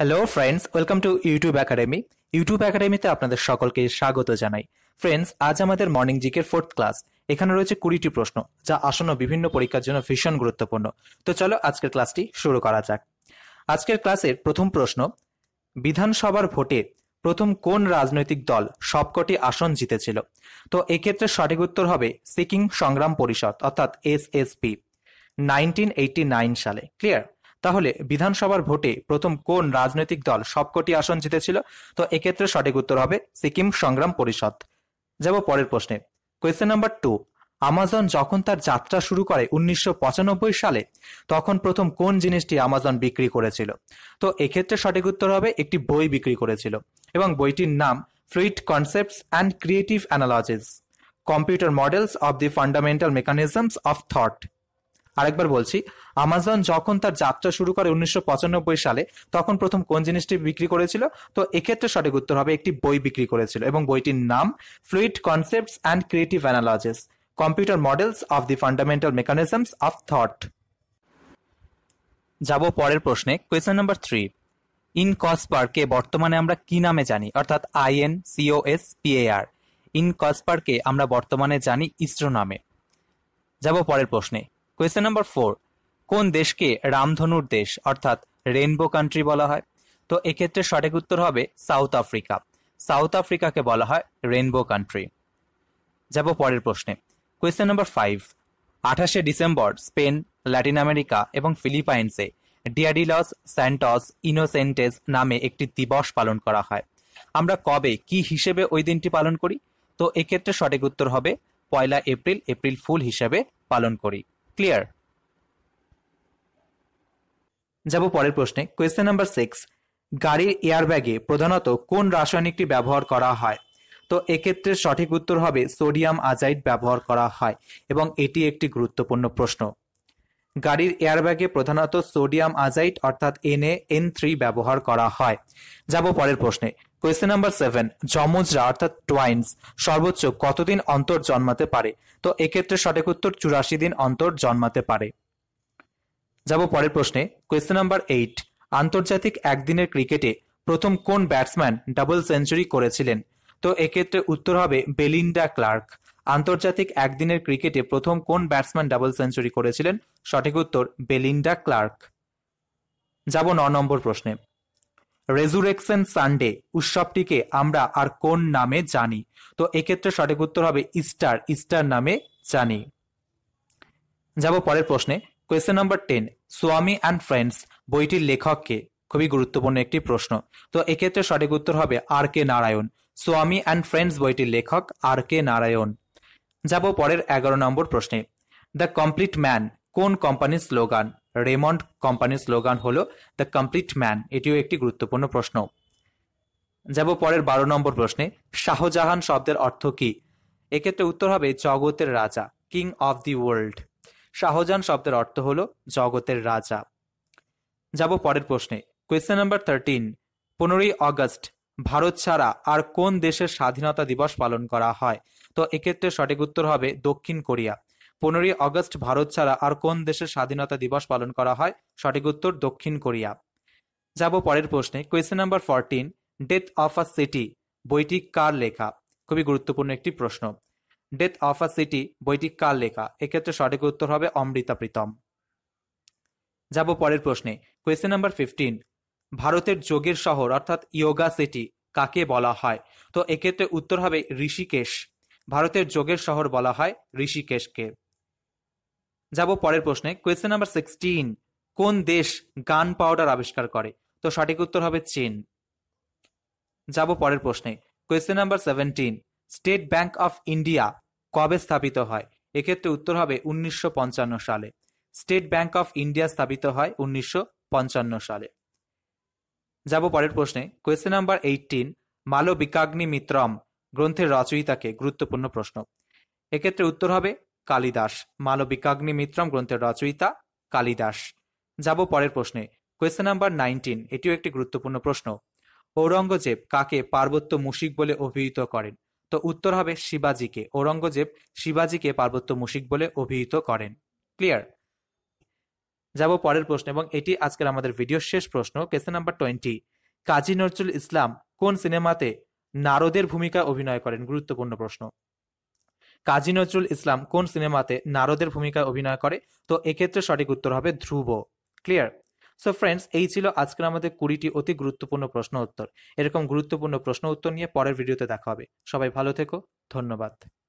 hello friends welcome to YouTube academy YouTube একাডেমিতে আপনাদের সকলকে স্বাগত জানাই ফ্রেন্ডস আজ আমাদের মর্নিং জিকের ফোর্থ ক্লাস এখানে রয়েছে কুড়িটি প্রশ্ন যা আসন্ন বিভিন্ন পরীক্ষার জন্য ভীষণ গুরুত্বপূর্ণ তো চলো আজকের ক্লাসটি শুরু করা যাক আজকের ক্লাসের প্রথম প্রশ্ন বিধানসভার ভোটে প্রথম কোন রাজনৈতিক দল সবকটি আসন জিতেছিল তো এক্ষেত্রে সঠিক উত্তর হবে সিকিম সংগ্রাম পরিষদ অর্থাৎ পি নাইনটিন এইটি নাইন সালে ক্লিয়ার তাহলে বিধানসভার ভোটে প্রথম কোন রাজনৈতিক দল সবকটি আসন জিতেছিল তো এক্ষেত্রে সঠিক উত্তর হবে সিকিম সংগ্রাম পরিষদ যাব পরের প্রশ্নে কোয়েশ্চেন নাম্বার টু আমাজন যখন তার যাত্রা শুরু করে উনিশশো সালে তখন প্রথম কোন জিনিসটি আমাজন বিক্রি করেছিল তো এক্ষেত্রে সঠিক উত্তর হবে একটি বই বিক্রি করেছিল এবং বইটির নাম fluid concepts and creative analogies computer models of the fundamental mechanisms of thought আরেকবার বলছি আমাজন যখন তার যাত্রা শুরু করে উনিশশো সালে তখন প্রথম কোন জিনিসটি বিক্রি করেছিল তো এক্ষেত্রে সঠিক উত্তর হবে একটি বই বিক্রি করেছিল এবং বইটির নাম fluid concepts and creative analogies computer models of the fundamental mechanisms of thought যাব পরের প্রশ্নে কোয়েশন নাম্বার থ্রি ইনকস পার্কে বর্তমানে আমরা কি নামে জানি অর্থাৎ আইএন সিওএস পিএআর ইনকস পার্কে আমরা বর্তমানে জানি ইসরো নামে যাব পরের প্রশ্নে কোয়েশ্চেন নাম্বার ফোর কোন দেশকে রামধনুর দেশ অর্থাৎ রেনবো কান্ট্রি বলা হয় তো এক্ষেত্রে সঠিক উত্তর হবে সাউথ আফ্রিকা সাউথ আফ্রিকাকে বলা হয় রেনবো কান্ট্রি যাব পরের প্রশ্নে কোয়েশ্চেন নাম্বার ফাইভ আঠাশে ডিসেম্বর স্পেন ল্যাটিন আমেরিকা এবং ফিলিপাইন্সে ডিয়াডিলস স্যান্টস ইনোসেন্টেস নামে একটি দিবস পালন করা হয় আমরা কবে কি হিসেবে ওই দিনটি পালন করি তো এক্ষেত্রে সঠিক উত্তর হবে পয়লা এপ্রিল এপ্রিল ফুল হিসেবে পালন করি ক্লিয়ার যাব পরের প্রশ্নে কোয়েশ্চেন নাম্বার সিক্স গাড়ির এয়ার ব্যাগে প্রধানত কোন রাসায়নিকটি ব্যবহার করা হয় তো এক্ষেত্রে সঠিক উত্তর হবে সোডিয়াম আজাইড ব্যবহার করা হয় এবং এটি একটি গুরুত্বপূর্ণ প্রশ্ন গাড়ির এয়ার ব্যাগে প্রধানত সোডিয়াম আজাইট অর্থাৎ এ এন থ্রি ব্যবহার করা হয় যাব পরের প্রশ্নে কোয়েশ্চেন নাম্বার সেভেন যমজরা অর্থাৎ টোয়াইন্স সর্বোচ্চ কতদিন অন্তর জন্মাতে পারে তো এক্ষেত্রে সঠিক উত্তর চুরাশি দিন অন্তর জন্মাতে পারে যাব পরের প্রশ্নে কোয়েশ্চেন নাম্বার এইট আন্তর্জাতিক একদিনের ক্রিকেটে প্রথম কোন ব্যাটসম্যান ডাবল সেঞ্চুরি করেছিলেন তো এক্ষেত্রে উত্তর হবে বেলিন্ডা ক্লার্ক আন্তর্জাতিক একদিনের ক্রিকেটে প্রথম কোন ব্যাটসম্যান ডাবল সেঞ্চুরি করেছিলেন সঠিক উত্তর বেলিন্ডা ক্লার্ক যাব ন নম্বর প্রশ্নে রেজুরেকশন সানডে উৎসবটিকে আমরা আর কোন নামে জানি তো এক্ষেত্রে সঠিক উত্তর হবে ইস্টার ইস্টার নামে জানি যাব পরের প্রশ্নে question number ten Swami and friends বইটির লেখককে খুবই গুরুত্বপূর্ণ একটি প্রশ্ন তো এক্ষেত্রে সঠিক উত্তর হবে আর কে নারায়ণ স্বামী অ্যান্ড ফ্রেন্ডস বইটির লেখক আর কে নারায়ণ যাব পরের এগারো নম্বর প্রশ্নে দ্য কমপ্লিট ম্যান কোন কোম্পানির স্লোগান রেমন্ড কোম্পানির স্লোগান হল দ্য কমপ্লিট ম্যান এটিও একটি গুরুত্বপূর্ণ প্রশ্ন যাব পরের বারো নম্বর প্রশ্নে শাহজাহান শব্দের অর্থ কি এক্ষেত্রে উত্তর হবে জগতের রাজা king of the world Shahjahan শব্দের অর্থ হল জগতের রাজা যাব পরের প্রশ্নে কোয়েশ্চেন নাম্বার থার্টিন পনেরোই অগস্ট ভারত ছাড়া আর কোন দেশের স্বাধীনতা দিবস পালন করা হয় তো এক্ষেত্রে সঠিক উত্তর হবে দক্ষিণ কোরিয়া পনেরোই অগস্ট ভারত ছাড়া আর কোন দেশের স্বাধীনতা দিবস পালন করা হয় সঠিক উত্তর দক্ষিণ কোরিয়া যাব পরের প্রশ্নে question number fourteen death of a city বইটি কার লেখা খুবই গুরুত্বপূর্ণ একটি প্রশ্ন ডেথ অফ আ সিটি বইটি কার লেখা এক্ষেত্রে সঠিক উত্তর হবে অমৃতা প্রীতম যাব পরের প্রশ্নে কোয়েশ্চেন নাম্বার ফিফটিন ভারতের যোগের শহর অর্থাৎ ইয়োগা সিটি কাকে বলা হয় তো এক্ষেত্রে উত্তর হবে ঋষিকেশ ভারতের যোগের শহর বলা হয় ঋষিকেশকে যাব পরের প্রশ্নে কোয়েশ্চেন নাম্বার সিক্সটিন কোন দেশ গান পাউডার আবিষ্কার করে তো সঠিক উত্তর হবে চীন যাব পরের প্রশ্নে question number seventeen State Bank of India কবে স্থাপিত হয় এক্ষেত্রে উত্তর হবে উনিশশো সালে স্টেট ব্যাংক অফ ইন্ডিয়া স্থাপিত হয় উনিশশো সালে যাব পরের প্রশ্নে question number eighteen Malavikagnimitram গ্রন্থের রচয়িতাকে গুরুত্বপূর্ণ প্রশ্ন এক্ষেত্রে উত্তর হবে কালিদাস মিত্রম গ্রন্থের রচয়িতা কালিদাস যাব পরের প্রশ্নে কোয়েশ্চেন নাম্বার নাইনটিন এটিও একটি গুরুত্বপূর্ণ প্রশ্ন ঔরঙ্গজেব কাকে পার্বত্য মুশিক বলে অভিহিত করেন তো উত্তর হবে শিবাজিকে ঔরঙ্গজেব শিবাজিকে পার্বত্য মুশিক বলে অভিহিত করেন ক্লিয়ার যাব পরের প্রশ্ন এবং এটি আজকের আমাদের ভিডিও শেষ প্রশ্ন question number twenty Kazi Nazrul Islam কোন সিনেমাতে নারদের ভূমিকা অভিনয় করেন গুরুত্বপূর্ণ প্রশ্ন কাজী নজরুল ইসলাম কোন সিনেমাতে নারদের ভূমিকায় অভিনয় করে তো এক্ষেত্রে সঠিক উত্তর হবে ধ্রুব ক্লিয়ার সো ফ্রেন্ডস এই ছিল আজকের আমাদের কুড়িটি অতি গুরুত্বপূর্ণ প্রশ্ন উত্তর এরকম গুরুত্বপূর্ণ প্রশ্ন উত্তর নিয়ে পরের ভিডিওতে দেখা হবে সবাই ভালো থেকো ধন্যবাদ